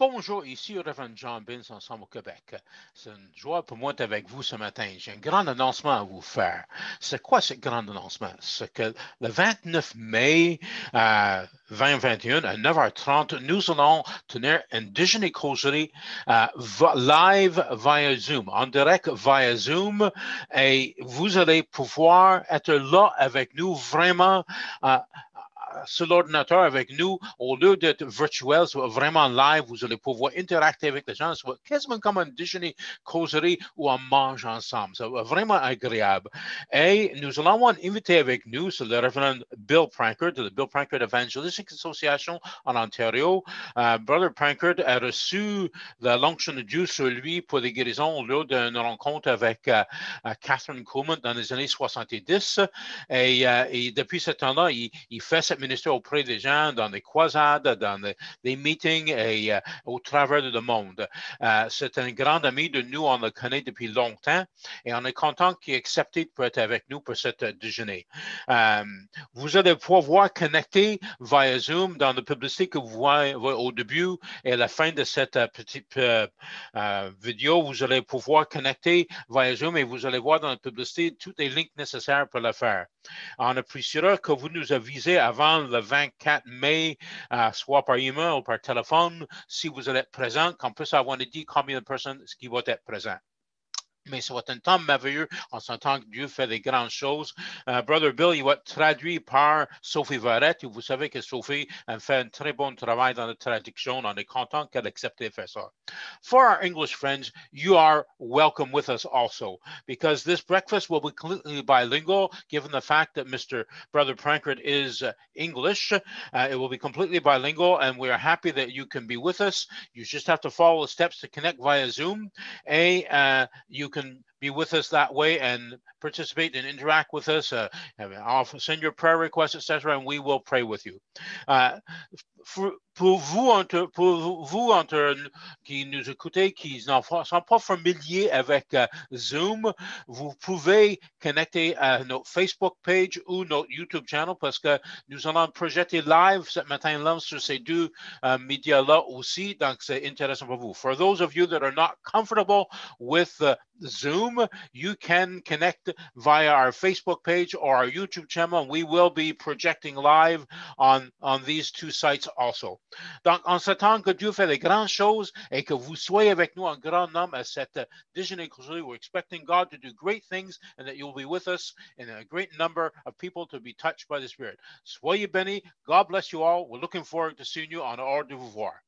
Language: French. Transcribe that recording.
Bonjour, ici Reverend John Bins, Ensemble au Québec. C'est une joie pour moi d'être avec vous ce matin. J'ai un grand annoncement à vous faire. C'est quoi ce grand annoncement? C'est que le 29 mai 2021 euh, à 9h30, nous allons tenir une déjeuner causerie euh, live via Zoom, en direct via Zoom, et vous allez pouvoir être là avec nous vraiment. Euh, sur l'ordinateur avec nous, au lieu d'être virtuel, soit vraiment live, vous allez pouvoir interagir avec les gens, soit quasiment comme un déjeuner, causerie ou on mange ensemble. C'est vraiment agréable. Et nous allons avoir un invité avec nous, c'est le révérend Bill Prankard de la Bill Prankard Evangelistic Association en Ontario. Euh, Brother Prankard a reçu la l'onction de Dieu sur lui pour des guérisons lieu d'une rencontre avec euh, euh, Catherine Coleman dans les années 70. Et, et depuis ce temps-là, il, il fait cette auprès des gens dans des croisades, dans des, meetings et euh, au travers du monde. Euh, c'est un grand ami de nous, on le connaît depuis longtemps et on est content qu'il ait accepté de être avec nous pour cette euh, déjeuner. vous allez pouvoir connecter via Zoom dans la publicité que vous voyez au début et à la fin de cette petite vidéo. Vous allez pouvoir connecter via Zoom et vous allez voir dans la publicité tous les liens nécessaires pour le faire. On appréciera que vous nous avisez avant le 24 mai, soit par email ou par téléphone, si vous allez être présent, qu'on puisse avoir to combien de personnes qui vont être présentes. Mais ce soit un temps merveilleux en sentant que Dieu fait des grandes choses. Euh, Brother Bill, il va être traduit par Sophie Varette. Et vous savez que Sophie fait un très bon travail dans la traduction. On est content qu'elle accepte de faire ça. For our English friends, you are welcome with us also, because this breakfast will be completely bilingual, given the fact that Mr. Brother Prankert is uh, English. Uh, it will be completely bilingual, and we are happy that you can be with us. You just have to follow the steps to connect via Zoom. A, uh, you you can be with us that way and participate and interact with us. Uh, send your prayer requests, etc., and we will pray with you. Uh, pour vous, entre, pour vous entre, qui nous écoutez, qui ne sont pas familiers avec uh, Zoom, vous pouvez connecter à notre Facebook page ou notre YouTube channel parce que nous allons projeter live ce matin-là sur ces deux uh, médias-là aussi, donc c'est intéressant pour vous. For those of you that are not comfortable with euh, Zoom, Zoom, you can connect via our Facebook page or our YouTube channel. we will be projecting live on, on these two sites also. Donc, en ce temps que Dieu fait les grandes choses et que vous soyez avec nous en grand nombre à cette Déjeuner Crusade, we're expecting God to do great things and that you'll be with us and a great number of people to be touched by the Spirit. Soyez bénis. God bless you all. We're looking forward to seeing you on Hors de Voir.